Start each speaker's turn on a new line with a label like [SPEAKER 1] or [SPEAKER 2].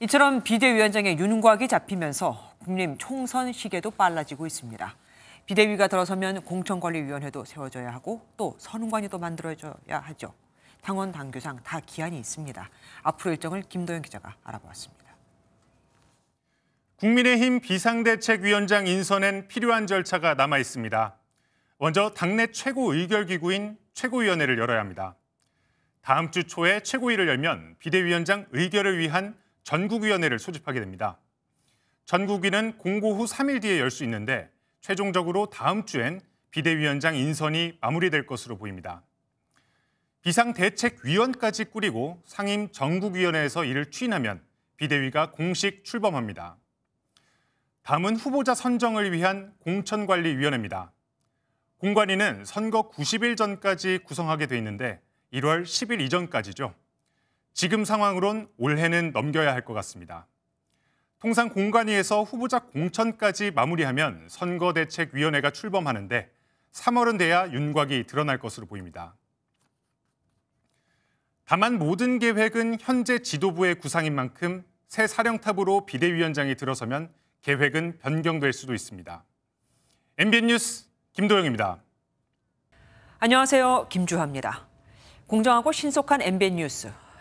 [SPEAKER 1] 이처럼 비대위원장의 윤곽이 잡히면서 국민 총선 시계도 빨라지고 있습니다. 비대위가 들어서면 공천관리위원회도 세워져야 하고 또 선관위도 만들어져야 하죠. 당원 당규상 다 기한이 있습니다. 앞으로 일정을 김도현 기자가 알아보았습니다. 국민의힘 비상대책위원장 인선엔
[SPEAKER 2] 필요한 절차가 남아 있습니다. 먼저 당내 최고 의결기구인 최고위원회를 열어야 합니다. 다음 주 초에 최고위를 열면 비대위원장 의결을 위한 전국위원회를 소집하게 됩니다. 전국위는 공고 후 3일 뒤에 열 수 있는데 최종적으로 다음 주엔 비대위원장 인선이 마무리될 것으로 보입니다. 비상대책위원까지 꾸리고 상임 전국위원회에서 이를 추인하면 비대위가 공식 출범합니다. 다음은 후보자 선정을 위한 공천관리위원회입니다. 공관위는 선거 90일 전까지 구성하게 돼 있는데 1월 10일 이전까지죠. 지금 상황으론 올해는 넘겨야 할 것 같습니다. 통상 공관위에서 후보자 공천까지 마무리하면 선거대책위원회가 출범하는데 3월은 돼야 윤곽이 드러날 것으로 보입니다. 다만 모든 계획은 현재 지도부의 구상인 만큼 새 사령탑으로 비대위원장이 들어서면 계획은 변경될 수도 있습니다.
[SPEAKER 1] MBN 뉴스 김도영입니다. 안녕하세요. 김주하입니다. 공정하고 신속한 MBN 뉴스